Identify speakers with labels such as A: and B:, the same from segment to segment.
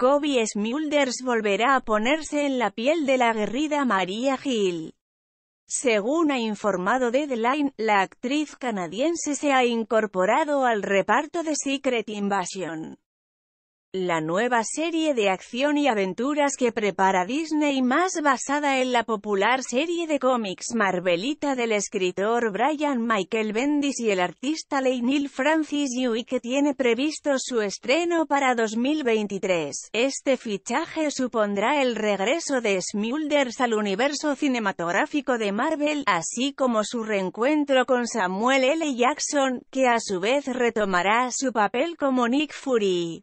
A: Kobe Smulders volverá a ponerse en la piel de la aguerrida María Hill. Según ha informado Deadline, la actriz canadiense se ha incorporado al reparto de Secret Invasion la nueva serie de acción y aventuras que prepara Disney más basada en la popular serie de cómics Marvelita del escritor Brian Michael Bendis y el artista Neil Francis Yui que tiene previsto su estreno para 2023. Este fichaje supondrá el regreso de Smulders al universo cinematográfico de Marvel, así como su reencuentro con Samuel L. Jackson, que a su vez retomará su papel como Nick Fury.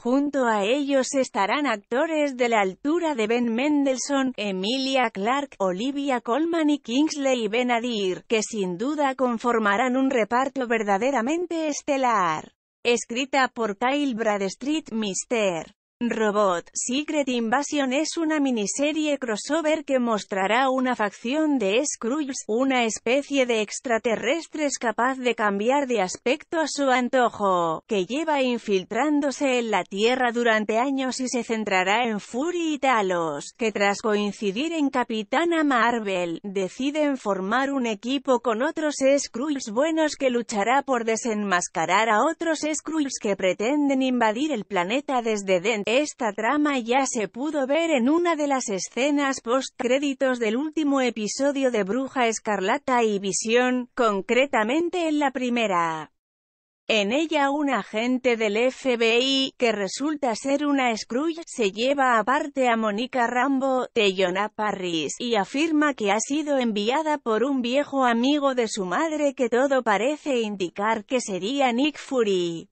A: Junto a ellos estarán actores de la altura de Ben Mendelssohn, Emilia Clarke, Olivia Colman y Kingsley Benadir, que sin duda conformarán un reparto verdaderamente estelar. Escrita por Kyle Bradstreet, Mr. Robot Secret Invasion es una miniserie crossover que mostrará una facción de Skrulls, una especie de extraterrestres capaz de cambiar de aspecto a su antojo, que lleva infiltrándose en la Tierra durante años y se centrará en Fury y Talos, que tras coincidir en Capitana Marvel, deciden formar un equipo con otros Skrulls buenos que luchará por desenmascarar a otros Skrulls que pretenden invadir el planeta desde dentro esta trama ya se pudo ver en una de las escenas post-créditos del último episodio de Bruja Escarlata y Visión, concretamente en la primera. En ella un agente del FBI, que resulta ser una Scrooge, se lleva aparte a Monica Rambo, de Jonah Parris, y afirma que ha sido enviada por un viejo amigo de su madre que todo parece indicar que sería Nick Fury.